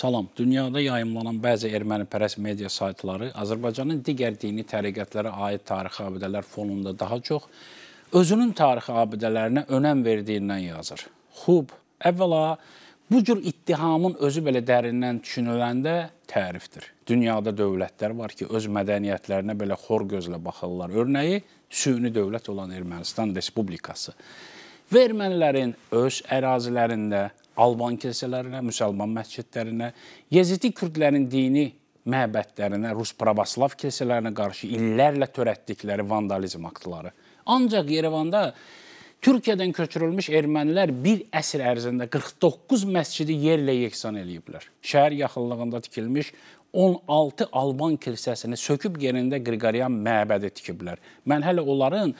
Salam. Dünyada yayımlanan bəzi ermənipərəst media saytları Azərbaycanın digər dini təriqətlərə aid tarixi abidələr fonunda daha çox özünün tarixi abidələrinə önəm verdiyindən yazır. Xub, əvvəla bu cür ittihamın özü belə dərindən düşünüləndə tərifdir. Dünyada dövlətlər var ki, öz mədəniyyətlərinə belə xor gözlə baxırlar. Örnəyi süni dövlət olan Ermənistan Respublikası. Və ermənilərin öz ərazilərində Alban kilsələrinə, müsəlman məscidlərinə, Yezidi kürdlərin dini məbədlərinə, Rus pravoslav kilsələrinə qarşı illərlə törətdikləri vandalizm aktları. Ancaq Yerevanda Türkiyədən köçürülmüş ermənilər bir əsr ərzində 49 məscidi yerlə yeksan eləyiblər. Şəhər yaxınlığında tikilmiş 16 Alban kilsəsini söküb yerində Qriqoryan məbədi tikiblər. Mən hələ onların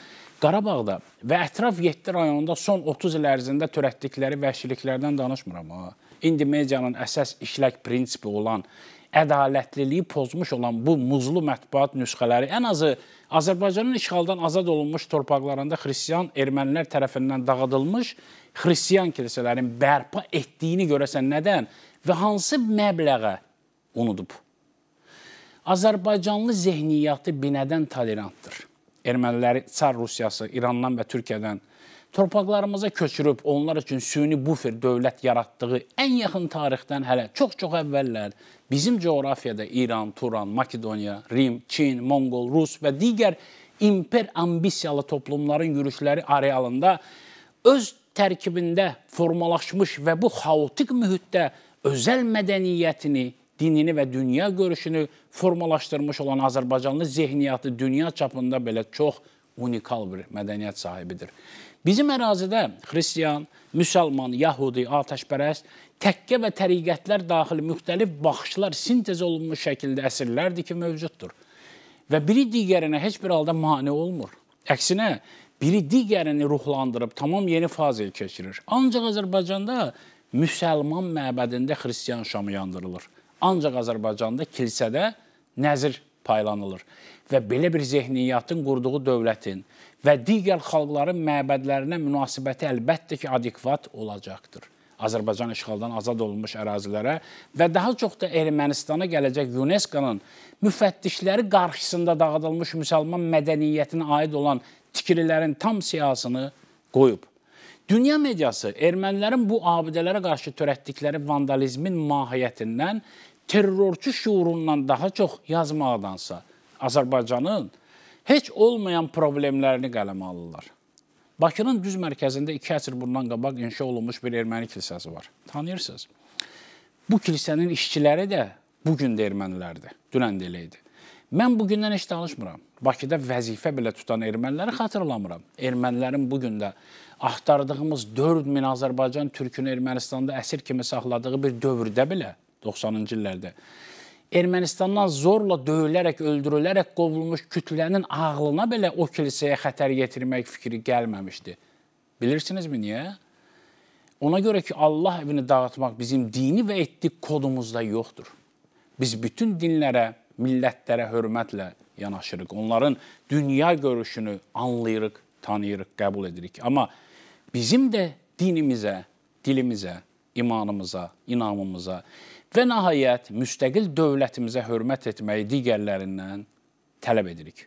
Qarabağda və ətraf 7 rayonunda son 30 il ərzində törətdikləri vəhşiliklərdən danışmıram ha. İndi medianın əsas işlək prinsipi olan ədalətliliyi pozmuş olan bu muzlu mətbuat nüsxələri ən azı Azərbaycanın işğaldan azad olunmuş torpaqlarında xristian ermənilər tərəfindən dağıdılmış xristian kilsələrin bərpa etdiyini görəsən nədən və hansı məbləğə unudub? Azərbaycanlı zehniyyatı binədən tolerantdır. Erməniləri Çar Rusiyası, İrandan və Türkiyədən torpaqlarımıza köçürüb onlar üçün süni bufer dövlət yaratdığı ən yaxın tarixdən hələ çox-çox əvvəllər bizim coğrafiyada İran, Turan, Makedoniya, Rim, Çin, Monqol, Rus və digər imper ambisiyalı toplumların yürüşləri arealında öz tərkibində formalaşmış və bu xaotik mühitdə özəl mədəniyyətini, dinini və dünya görüşünü formalaşdırmış olan Azərbaycanlı zehniyyatı dünya çapında belə çox unikal bir mədəniyyət sahibidir. Bizim ərazidə xristian, müsəlman, yəhudi, atəşpərəst, təkkə və təriqətlər daxil müxtəlif baxışlar sintez olunmuş şəkildə əsrlərdir ki, mövcuddur. Və biri digərinə heç bir halda mane olmur. Əksinə, biri digərini ruhlandırıb tamam yeni fazaya keçirir. Ancaq Azərbaycanda müsəlman məbədində xristian şamı yandırılır. Ancaq Azərbaycanda kilsədə nəzir paylanılır və belə bir zehniyyatın qurduğu dövlətin və digər xalqların məbədlərinə münasibəti əlbəttə ki, adekvat olacaqdır. Azərbaycan işğaldan azad olunmuş ərazilərə və daha çox da Ermənistana gələcək UNESCO-nun müfəttişləri qarşısında dağıdılmış müsəlman mədəniyyətinə aid olan tikrilərin tam siyasını qoyub. Dünya mediası ermənilərin bu abidələrə qarşı törətdikləri vandalizmin mahiyyətindən terrorçu şuurundan daha çox yazmaqdansa, Azərbaycanın heç olmayan problemlərini qələmə alırlar. Bakının düz mərkəzində 2 əsr bundan qabaq inşa olunmuş bir erməni kilsəsi var. Tanıyırsınız. Bu kilsənin işçiləri də bu gün də ermənilərdir. Dünən də elə idi. Mən bu gündən heç danışmıram. Bakıda vəzifə belə tutan erməniləri xatırlamıram. Ermənilərin bu gün də axtardığımız 4000 Azərbaycan türkünü Ermənistanda əsir kimi saxladığı bir dövrdə belə 90-cı illərdə Ermənistandan zorla döyülərək, öldürülərək qovulmuş kütlənin ağlına belə o kilsəyə xətər yetirmək fikri gəlməmişdi. Bilirsinizmi niyə? Ona görə ki, Allah evini dağıtmaq bizim dini və etnik kodumuzda yoxdur. Biz bütün dinlərə, millətlərə hörmətlə yanaşırıq. Onların dünya görüşünü anlayırıq, tanıyırıq, qəbul edirik. Amma bizim də dinimizə, dilimizə, imanımıza, inamımıza, Və nəhayət müstəqil dövlətimizə hörmət etməyi digərlərindən tələb edirik.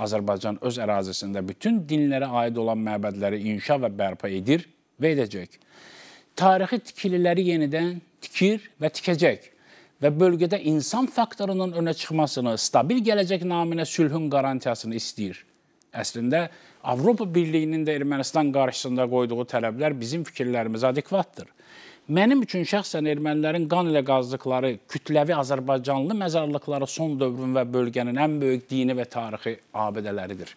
Azərbaycan öz ərazisində bütün dinlərə aid olan məbədləri inşa və bərpa edir və edəcək. Tarixi tikililəri yenidən tikir və tikəcək və bölgədə insan faktorunun önə çıxmasını, stabil gələcək naminə sülhün qarantiyasını istəyir. Əslində Avropa Birliyinin də Ermənistan qarşısında qoyduğu tələblər bizim fikirlərimizə adekvatdır. Mənim üçün şəxsən ermənilərin qan ilə qazdıqları kütləvi azərbaycanlı məzarlıqları son dövrün və bölgənin ən böyük dini və tarixi abidələridir.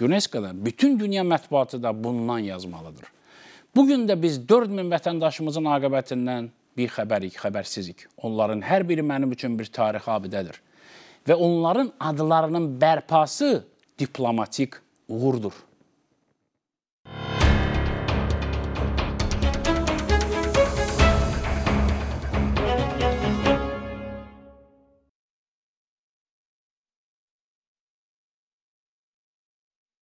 UNESCO-da bütün dünya mətbuatı da bundan yazmalıdır. Bu gün də biz 4000 vətəndaşımızın aqibətindən bir xəbərik, xəbərsizik. Onların hər biri mənim üçün bir tarixi abidədir və onların adlarının bərpası diplomatik uğurdur.